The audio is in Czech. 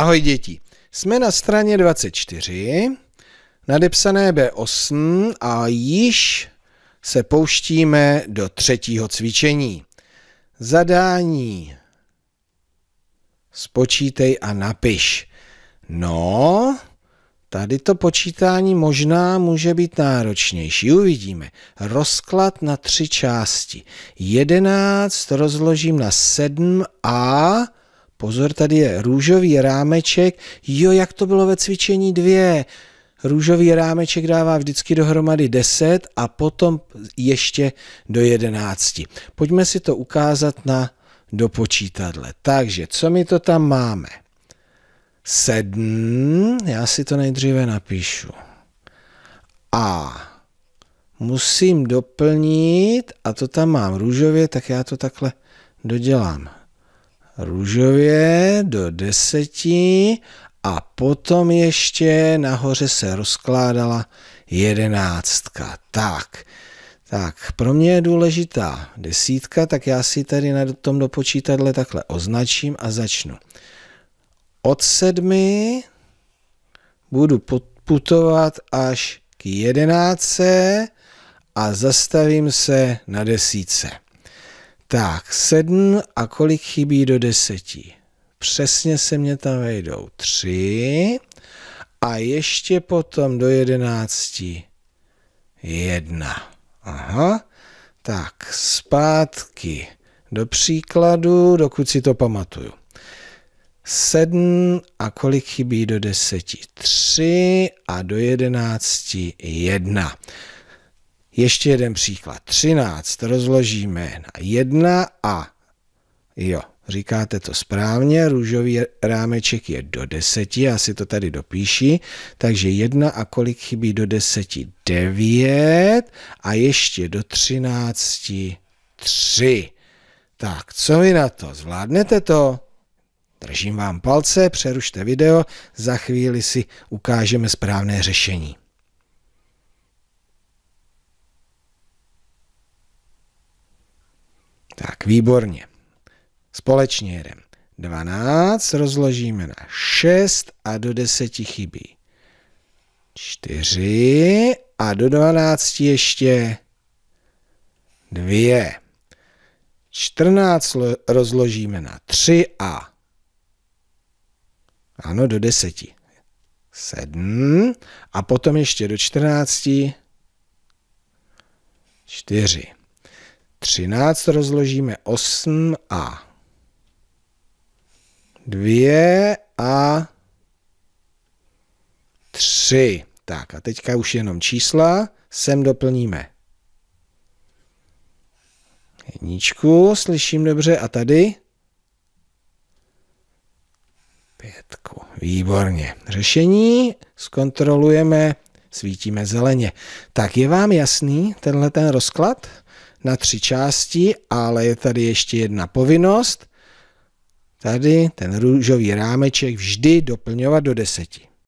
Ahoj děti, jsme na straně 24, nadepsané B8 a již se pouštíme do třetího cvičení. Zadání spočítej a napiš. No, tady to počítání možná může být náročnější. Uvidíme. Rozklad na tři části. 11 rozložím na 7 a Pozor, tady je růžový rámeček. Jo, jak to bylo ve cvičení dvě. Růžový rámeček dává vždycky dohromady 10 a potom ještě do 11. Pojďme si to ukázat na dopočítadle. Takže, co my to tam máme? 7, já si to nejdříve napíšu. A musím doplnit, a to tam mám růžově, tak já to takhle dodělám růžově do deseti a potom ještě nahoře se rozkládala jedenáctka. Tak, tak pro mě je důležitá desítka, tak já si tady na tom dopočítadle takhle označím a začnu. Od sedmi budu putovat až k jedenáctce a zastavím se na desíce. Tak, sedm a kolik chybí do deseti? Přesně se mě tam vejdou tři a ještě potom do jedenácti jedna. Aha, tak zpátky do příkladu, dokud si to pamatuju. Sedm a kolik chybí do deseti? Tři a do jedenácti jedna. Ještě jeden příklad. 13 rozložíme na 1 a jo, říkáte to správně, růžový rámeček je do 10, já si to tady dopíši, takže 1 a kolik chybí do 10? 9 a ještě do 13 3. Tak, co vy na to? Zvládnete to? Držím vám palce, přerušte video, za chvíli si ukážeme správné řešení. Tak, výborně. Společně jedem. 12 rozložíme na 6 a do 10 chybí. 4 a do 12 ještě 2. 14 rozložíme na 3 a ano, do 10. 7 a potom ještě do 14 4. 13 rozložíme 8a. 2 a 3. Tak a teďka už jenom čísla. Sem doplníme jedničku, slyším dobře, a tady pětku. Výborně. Řešení zkontrolujeme, svítíme zeleně. Tak je vám jasný tenhle ten rozklad? na tři části, ale je tady ještě jedna povinnost. Tady ten růžový rámeček vždy doplňovat do deseti.